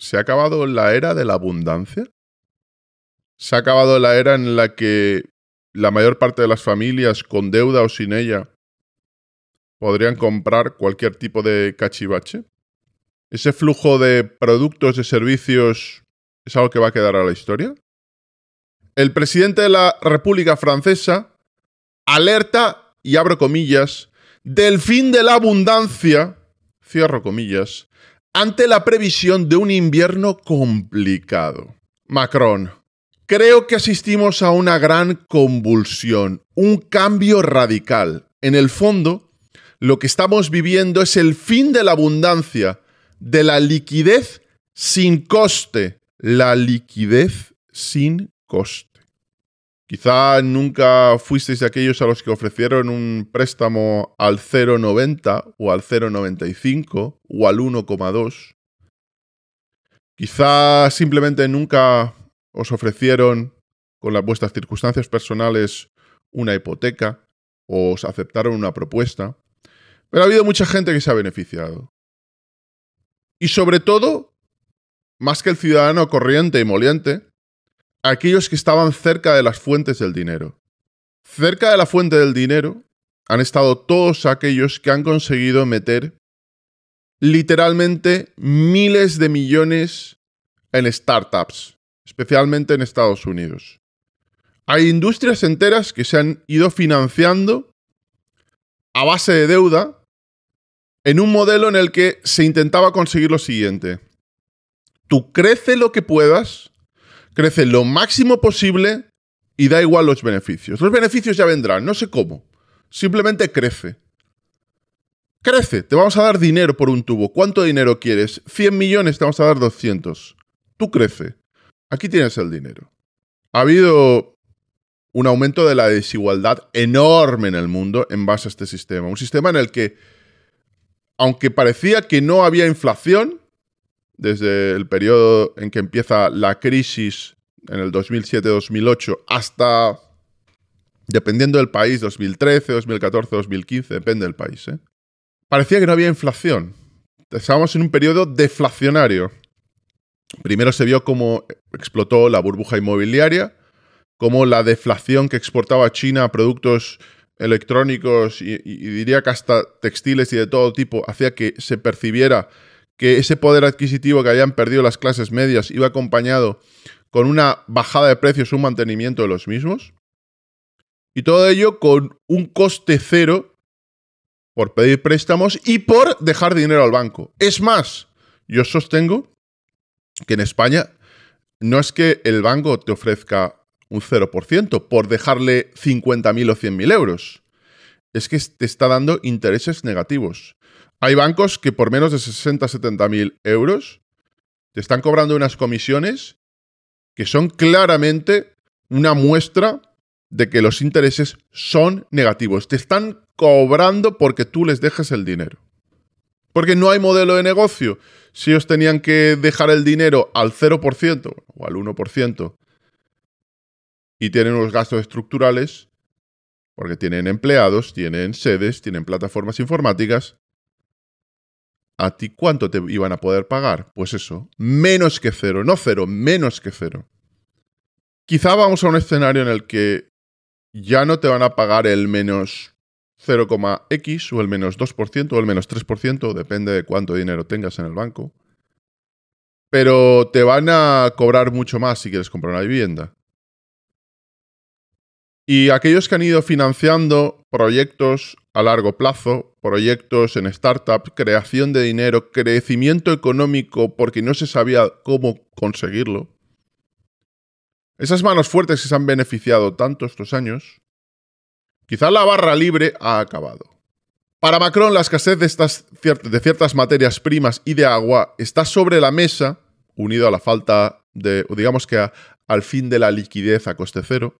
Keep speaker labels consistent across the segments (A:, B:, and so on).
A: ¿Se ha acabado la era de la abundancia? ¿Se ha acabado la era en la que la mayor parte de las familias, con deuda o sin ella, podrían comprar cualquier tipo de cachivache? ¿Ese flujo de productos, de servicios, es algo que va a quedar a la historia? El presidente de la República Francesa alerta, y abro comillas, del fin de la abundancia, cierro comillas, ante la previsión de un invierno complicado. Macron, creo que asistimos a una gran convulsión, un cambio radical. En el fondo, lo que estamos viviendo es el fin de la abundancia, de la liquidez sin coste. La liquidez sin coste. Quizá nunca fuisteis de aquellos a los que ofrecieron un préstamo al 0,90 o al 0,95 o al 1,2. Quizá simplemente nunca os ofrecieron con las vuestras circunstancias personales una hipoteca o os aceptaron una propuesta. Pero ha habido mucha gente que se ha beneficiado. Y sobre todo, más que el ciudadano corriente y moliente, aquellos que estaban cerca de las fuentes del dinero. Cerca de la fuente del dinero han estado todos aquellos que han conseguido meter literalmente miles de millones en startups, especialmente en Estados Unidos. Hay industrias enteras que se han ido financiando a base de deuda en un modelo en el que se intentaba conseguir lo siguiente. Tú crece lo que puedas crece lo máximo posible y da igual los beneficios. Los beneficios ya vendrán, no sé cómo. Simplemente crece. Crece, te vamos a dar dinero por un tubo. ¿Cuánto dinero quieres? 100 millones, te vamos a dar 200. Tú crece. Aquí tienes el dinero. Ha habido un aumento de la desigualdad enorme en el mundo en base a este sistema. Un sistema en el que, aunque parecía que no había inflación, desde el periodo en que empieza la crisis en el 2007-2008 hasta, dependiendo del país, 2013, 2014, 2015, depende del país. ¿eh? Parecía que no había inflación. Estábamos en un periodo deflacionario. Primero se vio cómo explotó la burbuja inmobiliaria, cómo la deflación que exportaba China a productos electrónicos y, y, diría que hasta textiles y de todo tipo hacía que se percibiera que ese poder adquisitivo que habían perdido las clases medias iba acompañado con una bajada de precios, un mantenimiento de los mismos. Y todo ello con un coste cero por pedir préstamos y por dejar dinero al banco. Es más, yo sostengo que en España no es que el banco te ofrezca un 0% por dejarle 50.000 o 100.000 euros. Es que te está dando intereses negativos. Hay bancos que por menos de 60, 70 mil euros te están cobrando unas comisiones que son claramente una muestra de que los intereses son negativos. Te están cobrando porque tú les dejas el dinero. Porque no hay modelo de negocio. Si ellos tenían que dejar el dinero al 0% o al 1% y tienen unos gastos estructurales, porque tienen empleados, tienen sedes, tienen plataformas informáticas, ¿A ti cuánto te iban a poder pagar? Pues eso, menos que cero, no cero, menos que cero. Quizá vamos a un escenario en el que ya no te van a pagar el menos 0,x o el menos 2% o el menos 3%, depende de cuánto dinero tengas en el banco. Pero te van a cobrar mucho más si quieres comprar una vivienda. Y aquellos que han ido financiando proyectos a largo plazo, proyectos en startups, creación de dinero, crecimiento económico porque no se sabía cómo conseguirlo. Esas manos fuertes que se han beneficiado tanto estos años, quizá la barra libre ha acabado. Para Macron, la escasez de, de ciertas materias primas y de agua está sobre la mesa, unido a la falta de, digamos que al fin de la liquidez a coste cero,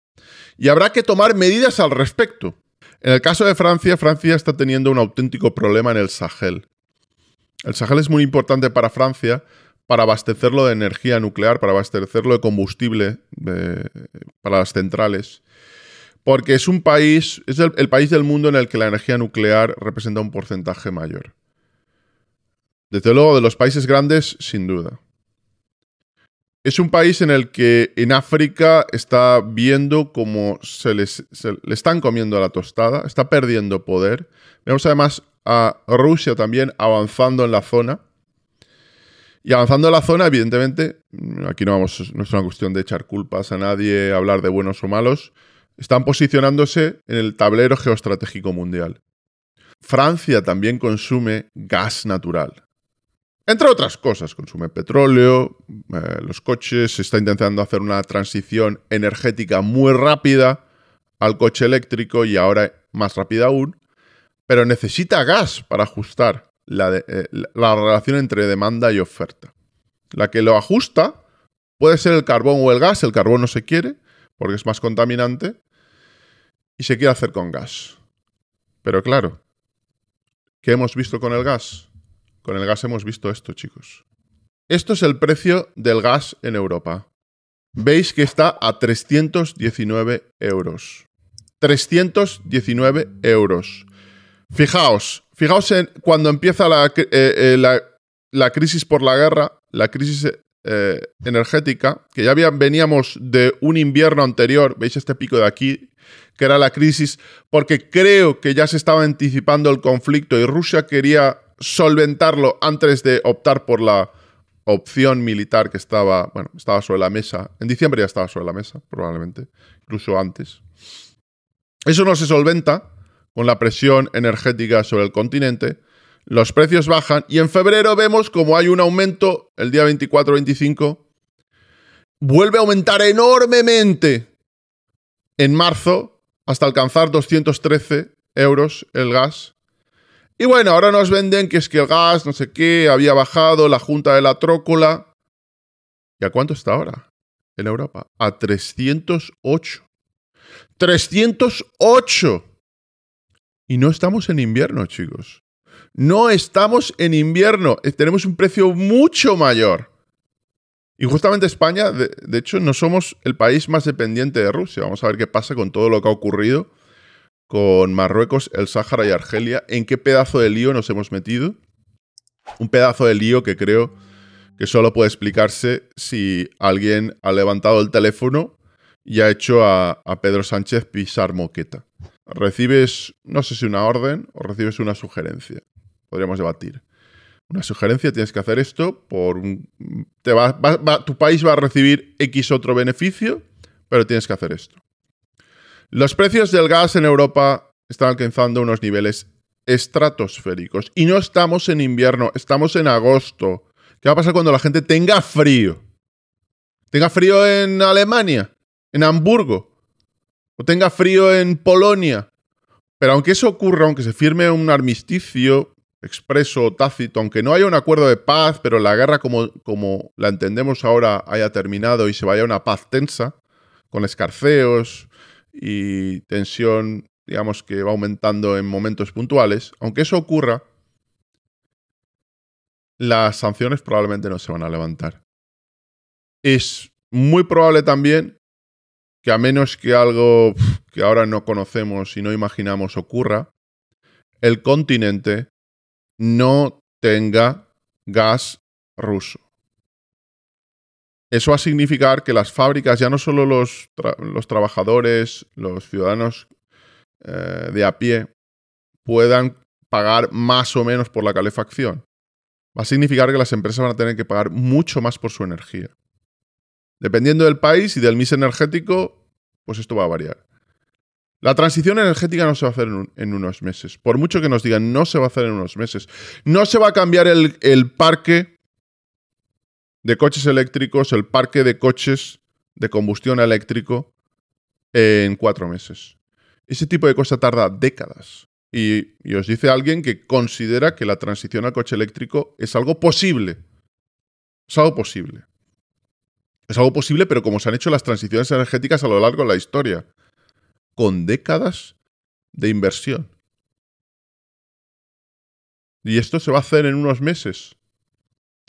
A: y habrá que tomar medidas al respecto. En el caso de Francia, Francia está teniendo un auténtico problema en el Sahel. El Sahel es muy importante para Francia para abastecerlo de energía nuclear, para abastecerlo de combustible para las centrales. Porque es un país, es el, país del mundo en el que la energía nuclear representa un porcentaje mayor. Desde luego, de los países grandes, sin duda. Es un país en el que en África está viendo cómo se, les, le están comiendo la tostada, está perdiendo poder. Vemos además a Rusia también avanzando en la zona. Y avanzando en la zona, evidentemente, aquí no, vamos, no es una cuestión de echar culpas a nadie, hablar de buenos o malos, están posicionándose en el tablero geoestratégico mundial. Francia también consume gas natural. Entre otras cosas, consume petróleo, eh, los coches, se está intentando hacer una transición energética muy rápida al coche eléctrico y ahora más rápida aún, pero necesita gas para ajustar eh, la relación entre demanda y oferta. La que lo ajusta puede ser el carbón o el gas, el carbón no se quiere porque es más contaminante y se quiere hacer con gas. Pero claro, ¿qué hemos visto con el gas? Con el gas hemos visto esto, chicos. Esto es el precio del gas en Europa. Veis que está a 319 euros. 319 euros. Fijaos, fijaos en cuando empieza eh, eh, la, la, crisis por la guerra, la crisis eh, energética, que ya veníamos de un invierno anterior, veis este pico de aquí, que era la crisis, porque creo que ya se estaba anticipando el conflicto y Rusia quería solventarlo antes de optar por la opción militar que estaba, bueno, estaba sobre la mesa. En diciembre ya estaba sobre la mesa, probablemente, incluso antes. Eso no se solventa con la presión energética sobre el continente. Los precios bajan y en febrero vemos como hay un aumento el día 24-25. Vuelve a aumentar enormemente en marzo hasta alcanzar 213 euros el gas y bueno, ahora nos venden que es que el gas, no sé qué, había bajado, la junta de la trócola. ¿Y a cuánto está ahora en Europa? A 308. 308. Y no estamos en invierno, chicos. No estamos en invierno. Eh, tenemos un precio mucho mayor. Y justamente España, de, de, hecho, no somos el país más dependiente de Rusia. Vamos a ver qué pasa con todo lo que ha ocurrido con Marruecos, el Sáhara y Argelia. ¿En qué pedazo de lío nos hemos metido? Un pedazo de lío que creo que solo puede explicarse si alguien ha levantado el teléfono y ha hecho a, Pedro Sánchez pisar moqueta. Recibes, no sé si una orden o recibes una sugerencia. Podríamos debatir una sugerencia, tienes que hacer esto por tu país va a recibir X otro beneficio, pero tienes que hacer esto. Los precios del gas en Europa están alcanzando unos niveles estratosféricos. Y no estamos en invierno, estamos en agosto. ¿Qué va a pasar cuando la gente tenga frío? ¿Tenga frío en Alemania? ¿En Hamburgo? ¿O tenga frío en Polonia? Pero aunque eso ocurra, aunque se firme un armisticio expreso o tácito, aunque no haya un acuerdo de paz, pero la guerra como, como la entendemos ahora haya terminado y se vaya a una paz tensa, con escarceos, y tensión, digamos, que va aumentando en momentos puntuales, aunque eso ocurra, las sanciones probablemente no se van a levantar. Es muy probable también que a menos que algo que ahora no conocemos y no imaginamos ocurra, el continente no tenga gas ruso. Eso va a significar que las fábricas, ya no solo los, trabajadores, los ciudadanos eh, de a pie, puedan pagar más o menos por la calefacción. Va a significar que las empresas van a tener que pagar mucho más por su energía. Dependiendo del país y del mix energético, pues esto va a variar. La transición energética no se va a hacer en, unos meses. Por mucho que nos digan, no se va a hacer en unos meses. No se va a cambiar el, el parque de coches eléctricos, el parque de coches de combustión eléctrico en cuatro meses. Ese tipo de cosa tarda décadas. Y, y, os dice alguien que considera que la transición al coche eléctrico es algo posible. Es algo posible. Es algo posible, pero como se han hecho las transiciones energéticas a lo largo de la historia, con décadas de inversión. Y esto se va a hacer en unos meses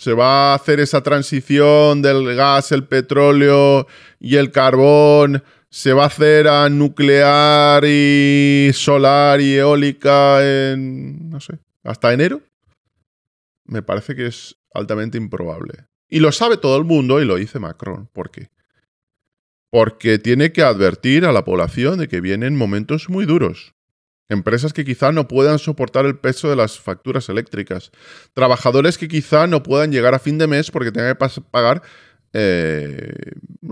A: se va a hacer esa transición del gas, el petróleo y el carbón, se va a hacer a nuclear y solar y eólica en, no sé, hasta enero, me parece que es altamente improbable. Y lo sabe todo el mundo y lo dice Macron. ¿Por qué? Porque tiene que advertir a la población de que vienen momentos muy duros. Empresas que quizá no puedan soportar el peso de las facturas eléctricas. Trabajadores que quizá no puedan llegar a fin de mes porque tengan que pagar eh,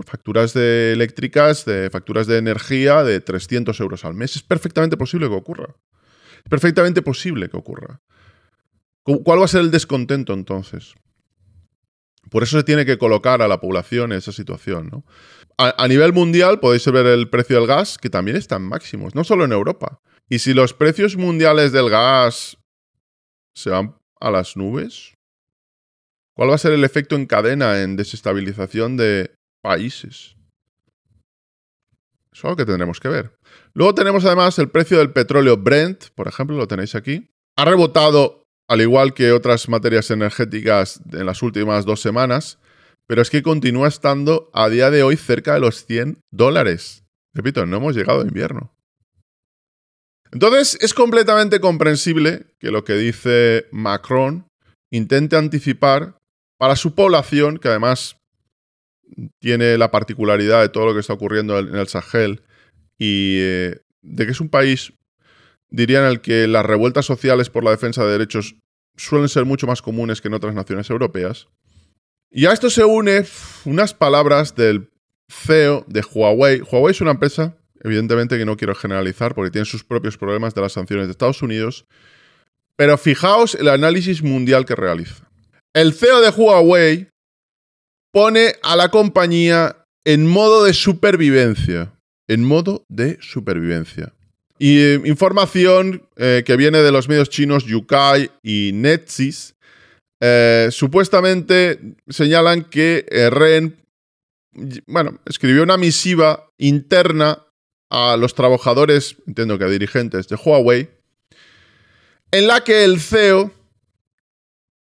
A: facturas de eléctricas, de facturas de energía de 300 euros al mes. Es perfectamente posible que ocurra. Es perfectamente posible que ocurra. ¿Cuál va a ser el descontento entonces? Por eso se tiene que colocar a la población en esa situación. A, a nivel mundial podéis ver el precio del gas, que también está en máximos, no solo en Europa. Y si los precios mundiales del gas se van a las nubes, ¿cuál va a ser el efecto en cadena en desestabilización de países? Eso es algo que tendremos que ver. Luego tenemos además el precio del petróleo Brent, por ejemplo, lo tenéis aquí. Ha rebotado, al igual que otras materias energéticas en las últimas dos semanas, pero es que continúa estando a día de hoy cerca de los 100 dólares. Repito, no hemos llegado a invierno. Entonces, es completamente comprensible que lo que dice Macron intente anticipar para su población, que además tiene la particularidad de todo lo que está ocurriendo en el Sahel y eh, de que es un país, diría, en el que las revueltas sociales por la defensa de derechos suelen ser mucho más comunes que en otras naciones europeas. Y a esto se une unas palabras del CEO de Huawei. Huawei es una empresa Evidentemente que no quiero generalizar porque tiene sus propios problemas de las sanciones de Estados Unidos. Pero fijaos el análisis mundial que realiza. El CEO de Huawei pone a la compañía en modo de supervivencia. En modo de supervivencia. Y eh, información eh, que viene de los medios chinos Yukai y Netsys, eh, supuestamente señalan que Ren, bueno, escribió una misiva interna a los trabajadores, entiendo que a dirigentes de Huawei, en la que el CEO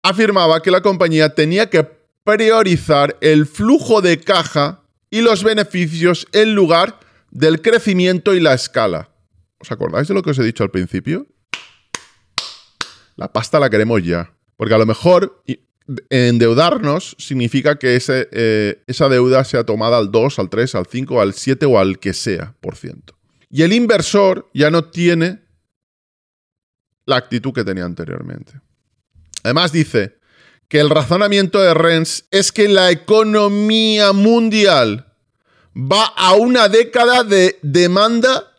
A: afirmaba que la compañía tenía que priorizar el flujo de caja y los beneficios en lugar del crecimiento y la escala. ¿Os acordáis de lo que os he dicho al principio? La pasta la queremos ya. Porque a lo mejor endeudarnos significa que eh, esa deuda sea tomada al 2, al 3, al 5, al 7 o al que sea por ciento. Y el inversor ya no tiene la actitud que tenía anteriormente. Además dice que el razonamiento de Renz es que la economía mundial va a una década de demanda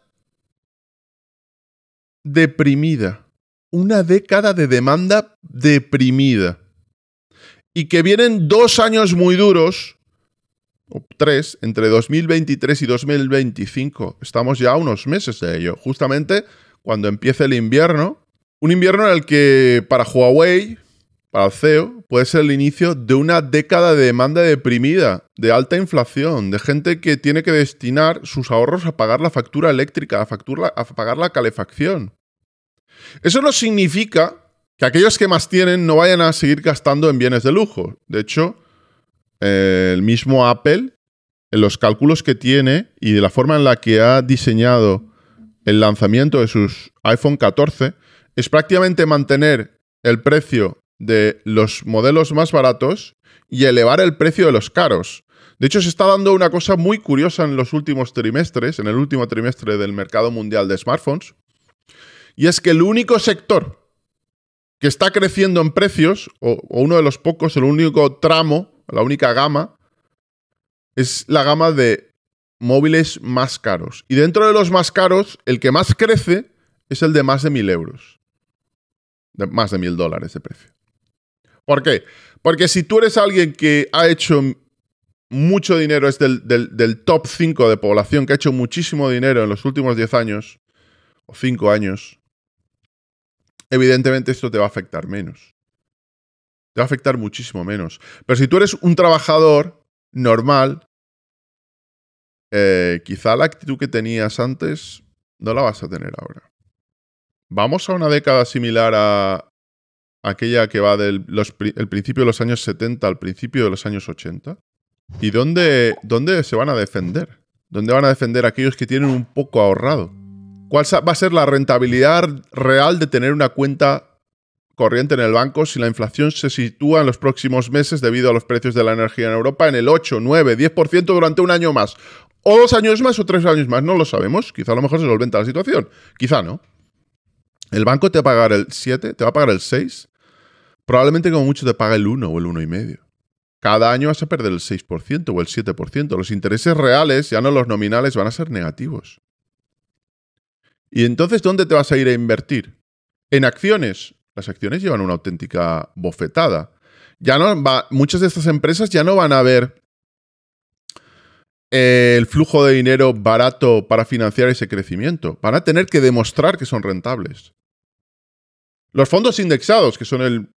A: deprimida. Una década de demanda deprimida y que vienen dos años muy duros, o tres, entre 2023 y 2025. Estamos ya a unos meses de ello, justamente cuando empiece el invierno. Un invierno en el que para Huawei, para el CEO, puede ser el inicio de una década de demanda deprimida, de alta inflación, de gente que tiene que destinar sus ahorros a pagar la factura eléctrica, a pagar la calefacción. Eso no significa que aquellos que más tienen no vayan a seguir gastando en bienes de lujo. De hecho, eh, el mismo Apple, en los cálculos que tiene y de la forma en la que ha diseñado el lanzamiento de sus iPhone 14, es prácticamente mantener el precio de los modelos más baratos y elevar el precio de los caros. De hecho, se está dando una cosa muy curiosa en los últimos trimestres, en el último trimestre del mercado mundial de smartphones, y es que el único sector que está creciendo en precios, o, uno de los pocos, el único tramo, la única gama, es la gama de móviles más caros. Y dentro de los más caros, el que más crece es el de más de mil euros. De más de mil dólares de precio. ¿Por qué? Porque si tú eres alguien que ha hecho mucho dinero, es del, del top 5 de población, que ha hecho muchísimo dinero en los últimos 10 años, o 5 años, evidentemente esto te va a afectar menos. Te va a afectar muchísimo menos. Pero si tú eres un trabajador normal, eh, quizá la actitud que tenías antes no la vas a tener ahora. Vamos a una década similar a aquella que va del el principio de los años 70 al principio de los años 80. ¿Y dónde, dónde se van a defender? ¿Dónde van a defender aquellos que tienen un poco ahorrado? ¿Cuál va a ser la rentabilidad real de tener una cuenta corriente en el banco si la inflación se sitúa en los próximos meses debido a los precios de la energía en Europa en el 8, 9, 10% durante un año más? O dos años más o tres años más, no lo sabemos. Quizá a lo mejor se solventa la situación. Quizá no. El banco te va a pagar el 7, te va a pagar el 6. Probablemente como mucho te paga el 1 o el 1,5. Cada año vas a perder el 6% o el 7%. Los intereses reales, ya no los nominales, van a ser negativos. ¿Y entonces dónde te vas a ir a invertir? En acciones. Las acciones llevan una auténtica bofetada. Ya no muchas de estas empresas ya no van a ver eh, el flujo de dinero barato para financiar ese crecimiento. Van a tener que demostrar que son rentables. Los fondos indexados, que son el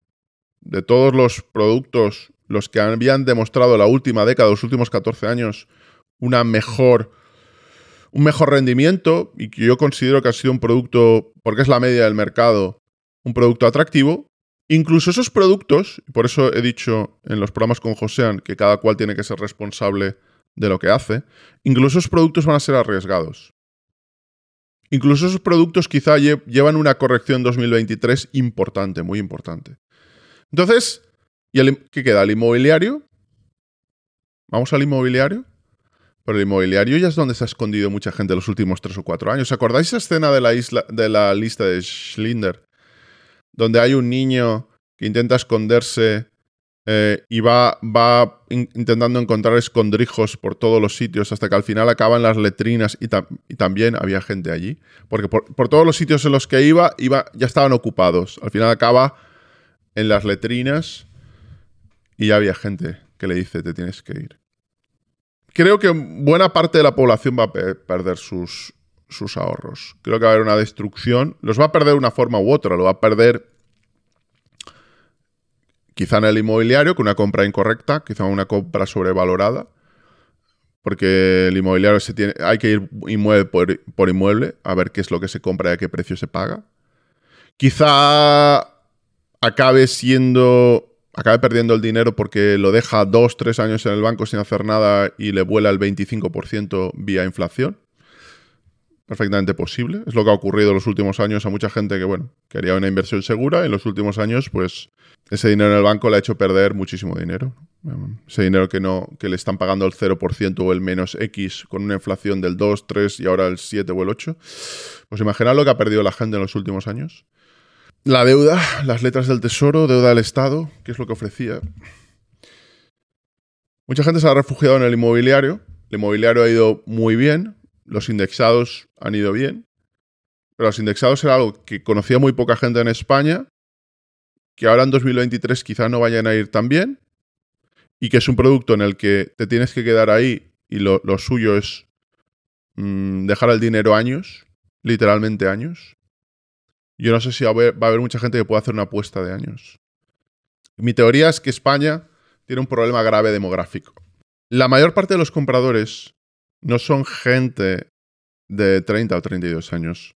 A: de todos los productos, los que habían demostrado la última década, los últimos 14 años, una mejor un mejor rendimiento y que yo considero que ha sido un producto, porque es la media del mercado, un producto atractivo. Incluso esos productos, y por eso he dicho en los programas con Josean que cada cual tiene que ser responsable de lo que hace, incluso esos productos van a ser arriesgados. Incluso esos productos quizá llevan una corrección 2023 importante, muy importante. Entonces, ¿y el, ¿qué queda? ¿El inmobiliario? ¿Vamos al inmobiliario? por el inmobiliario ya es donde se ha escondido mucha gente los últimos tres o cuatro años. ¿Os acordáis esa escena de la, isla, de la lista de Schlinder? Donde hay un niño que intenta esconderse eh, y va, va intentando encontrar escondrijos por todos los sitios hasta que al final acaban las letrinas y, también había gente allí. Porque por, todos los sitios en los que iba, iba, ya estaban ocupados. Al final acaba en las letrinas y ya había gente que le dice te tienes que ir creo que buena parte de la población va a perder sus, sus ahorros. Creo que va a haber una destrucción. Los va a perder de una forma u otra. Lo va a perder quizá en el inmobiliario, con una compra incorrecta, quizá una compra sobrevalorada. Porque el inmobiliario se tiene, hay que ir inmueble por inmueble a ver qué es lo que se compra y a qué precio se paga. Quizá acabe siendo acabe perdiendo el dinero porque lo deja dos, tres años en el banco sin hacer nada y le vuela el 25% vía inflación. Perfectamente posible. Es lo que ha ocurrido en los últimos años a mucha gente que, bueno, quería una inversión segura. en los últimos años, pues, ese dinero en el banco le ha hecho perder muchísimo dinero. Ese dinero que no, que le están pagando el 0% o el menos X con una inflación del 2, 3 y ahora el 7 o el 8. Pues imaginad lo que ha perdido la gente en los últimos años. La deuda, las letras del tesoro, deuda del Estado, que es lo que ofrecía. Mucha gente se ha refugiado en el inmobiliario. El inmobiliario ha ido muy bien, los indexados han ido bien, pero los indexados era algo que conocía muy poca gente en España, que ahora en 2023 quizás no vayan a ir tan bien, y que es un producto en el que te tienes que quedar ahí y lo, suyo es mm, dejar el dinero años, literalmente años. Yo no sé si va a, haber, mucha gente que pueda hacer una apuesta de años. Mi teoría es que España tiene un problema grave demográfico. La mayor parte de los compradores no son gente de 30 o 32 años.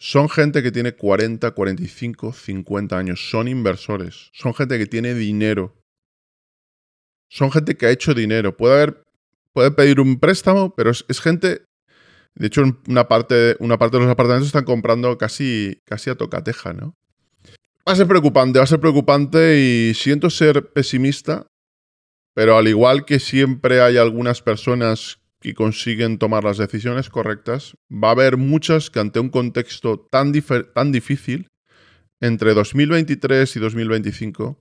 A: Son gente que tiene 40, 45, 50 años. Son inversores. Son gente que tiene dinero. Son gente que ha hecho dinero. Puede pedir un préstamo, pero es gente de hecho, una parte, una parte de los apartamentos están comprando casi, casi a tocateja, ¿no? Va a ser preocupante, va a ser preocupante y siento ser pesimista, pero al igual que siempre hay algunas personas que consiguen tomar las decisiones correctas, va a haber muchas que ante un contexto tan, tan difícil, entre 2023 y 2025,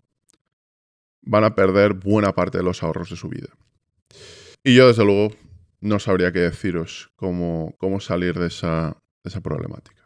A: van a perder buena parte de los ahorros de su vida. Y yo, desde luego, no sabría qué deciros cómo, cómo salir de esa, de esa problemática.